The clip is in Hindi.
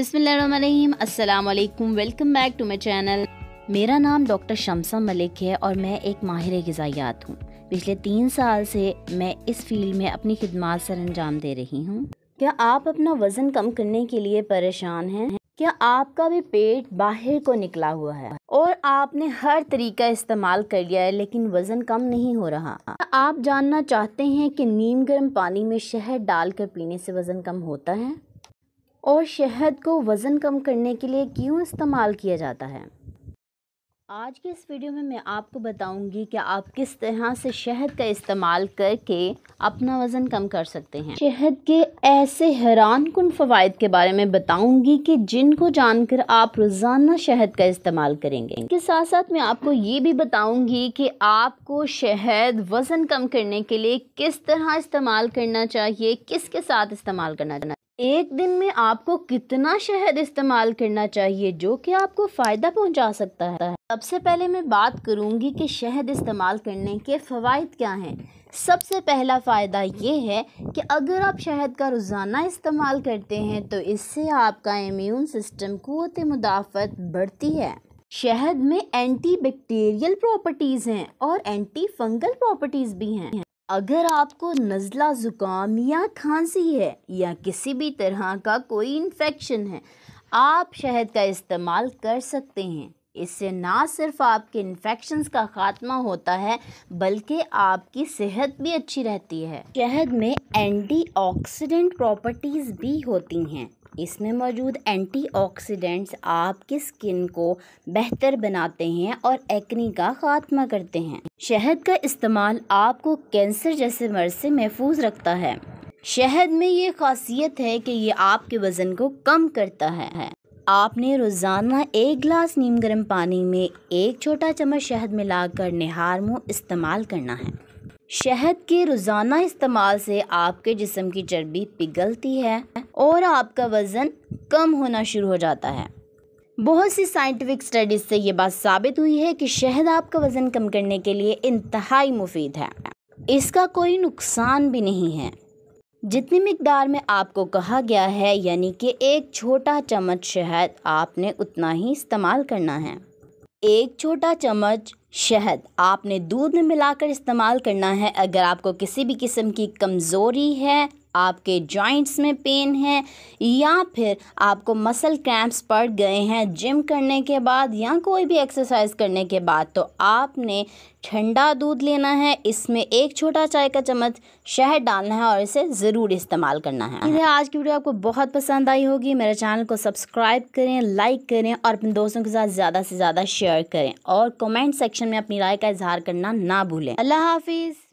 अस्सलाम वालेकुम welcome back to my channel मेरा नाम डॉक्टर शमसा मलिक है और मैं एक माहिर गजाइयात हूँ पिछले तीन साल से मैं इस फील्ड में अपनी खिदमत सर अंजाम दे रही हूँ क्या आप अपना वज़न कम करने के लिए परेशान हैं क्या आपका भी पेट बाहर को निकला हुआ है और आपने हर तरीका इस्तेमाल कर लिया है लेकिन वज़न कम नहीं हो रहा आप जानना चाहते हैं कि नीम गर्म पानी में शहद डालकर पीने से वज़न कम होता है और शहद को वज़न कम करने के लिए क्यों इस्तेमाल किया जाता है आज के इस वीडियो में मैं आपको बताऊंगी कि आप किस तरह से शहद का इस्तेमाल करके अपना वज़न कम कर सकते हैं शहद के ऐसे हैरान कन फ़वाद के बारे में बताऊंगी कि जिनको जानकर आप रोज़ाना शहद का इस्तेमाल करेंगे इसके साथ साथ मैं आपको ये भी बताऊंगी कि आपको शहद वज़न कम करने के लिए किस तरह इस्तेमाल करना चाहिए किसके साथ इस्तेमाल करना चाहिए एक दिन में आपको कितना शहद इस्तेमाल करना चाहिए जो कि आपको फ़ायदा पहुंचा सकता है सबसे पहले मैं बात करूंगी कि शहद इस्तेमाल करने के फ़वाद क्या हैं सबसे पहला फ़ायदा ये है कि अगर आप शहद का रोज़ाना इस्तेमाल करते हैं तो इससे आपका इम्यून सिस्टम कोत मुदाफ़त बढ़ती है शहद में एंटी बैक्टीरियल प्रॉपर्टीज़ हैं और एंटी फंगल प्रॉपर्टीज़ भी हैं अगर आपको नज़ला ज़ुकाम या खांसी है या किसी भी तरह का कोई इन्फेक्शन है आप शहद का इस्तेमाल कर सकते हैं इससे ना सिर्फ आपके इन्फेक्शन का खात्मा होता है बल्कि आपकी सेहत भी अच्छी रहती है शहद में एंटीऑक्सीडेंट प्रॉपर्टीज़ भी होती हैं इसमें मौजूद एंटीऑक्सीडेंट्स आपकी स्किन को बेहतर बनाते हैं और एक्नी का खात्मा करते हैं शहद का इस्तेमाल आपको कैंसर जैसे मर्ज से महफूज रखता है शहद में ये खासियत है कि ये आपके वज़न को कम करता है आपने रोज़ाना एक गिलास नीम गर्म पानी में एक छोटा चम्मच शहद मिलाकर निहार मुँह इस्तेमाल करना है शहद के रोज़ाना इस्तेमाल से आपके जिसम की चर्बी पिघलती है और आपका वज़न कम होना शुरू हो जाता है बहुत सी साइंटिफिक स्टडीज़ से ये बात साबित हुई है कि शहद आपका वज़न कम करने के लिए इंतहाई मुफीद है इसका कोई नुकसान भी नहीं है जितनी मकदार में आपको कहा गया है यानी कि एक छोटा चम्मच शहद आपने उतना ही इस्तेमाल करना है एक छोटा चम्मच शहद आपने दूध में मिलाकर इस्तेमाल करना है अगर आपको किसी भी किस्म की कमज़ोरी है आपके जॉइंट्स में पेन है या फिर आपको मसल क्रैम्प्स पड़ गए हैं जिम करने के बाद या कोई भी एक्सरसाइज करने के बाद तो आपने ठंडा दूध लेना है इसमें एक छोटा चाय का चम्मच शहद डालना है और इसे ज़रूर इस्तेमाल करना है इधर आज की वीडियो आपको बहुत पसंद आई होगी मेरे चैनल को सब्सक्राइब करें लाइक करें और अपने दोस्तों के साथ ज़्यादा से ज़्यादा शेयर करें और कमेंट सेक्शन में अपनी राय का इजहार करना ना भूलें अल्लाह हाफिज़